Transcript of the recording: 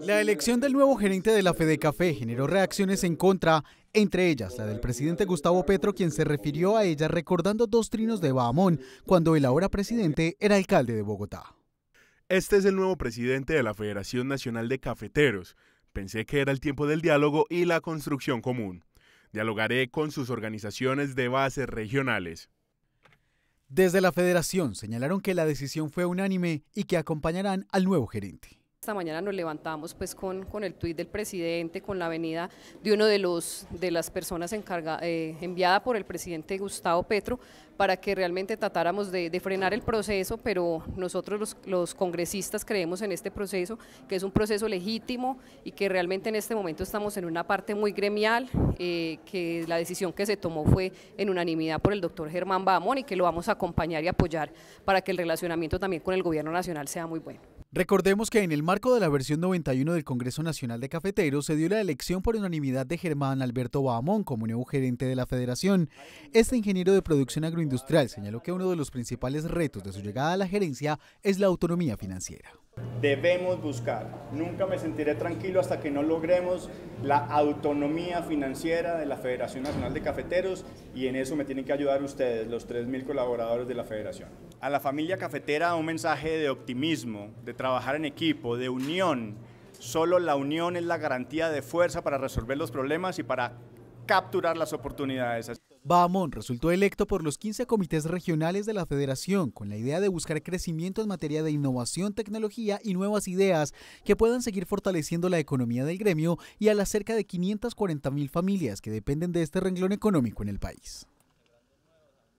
La elección del nuevo gerente de la café generó reacciones en contra, entre ellas la del presidente Gustavo Petro, quien se refirió a ella recordando dos trinos de Bahamón cuando el ahora presidente era alcalde de Bogotá. Este es el nuevo presidente de la Federación Nacional de Cafeteros. Pensé que era el tiempo del diálogo y la construcción común. Dialogaré con sus organizaciones de bases regionales. Desde la federación señalaron que la decisión fue unánime y que acompañarán al nuevo gerente. Esta mañana nos levantamos pues con, con el tuit del presidente, con la venida de uno de los de las personas encarga, eh, enviada por el presidente Gustavo Petro para que realmente tratáramos de, frenar el proceso, pero nosotros los, congresistas creemos en este proceso, que es un proceso legítimo y que realmente en este momento estamos en una parte muy gremial, eh, que la decisión que se tomó fue en unanimidad por el doctor Germán Bamón y que lo vamos a acompañar y apoyar para que el relacionamiento también con el gobierno nacional sea muy bueno. Recordemos que en el marco de la versión 91 del Congreso Nacional de Cafeteros se dio la elección por unanimidad de Germán Alberto Bahamón como nuevo gerente de la federación. Este ingeniero de producción agroindustrial señaló que uno de los principales retos de su llegada a la gerencia es la autonomía financiera. Debemos buscar. Nunca me sentiré tranquilo hasta que no logremos la autonomía financiera de la Federación Nacional de Cafeteros y en eso me tienen que ayudar ustedes, los 3.000 colaboradores de la federación. A la familia cafetera un mensaje de optimismo, de trabajar en equipo, de unión. Solo la unión es la garantía de fuerza para resolver los problemas y para capturar las oportunidades. Bahamón resultó electo por los 15 comités regionales de la federación con la idea de buscar crecimiento en materia de innovación, tecnología y nuevas ideas que puedan seguir fortaleciendo la economía del gremio y a las cerca de 540 mil familias que dependen de este renglón económico en el país.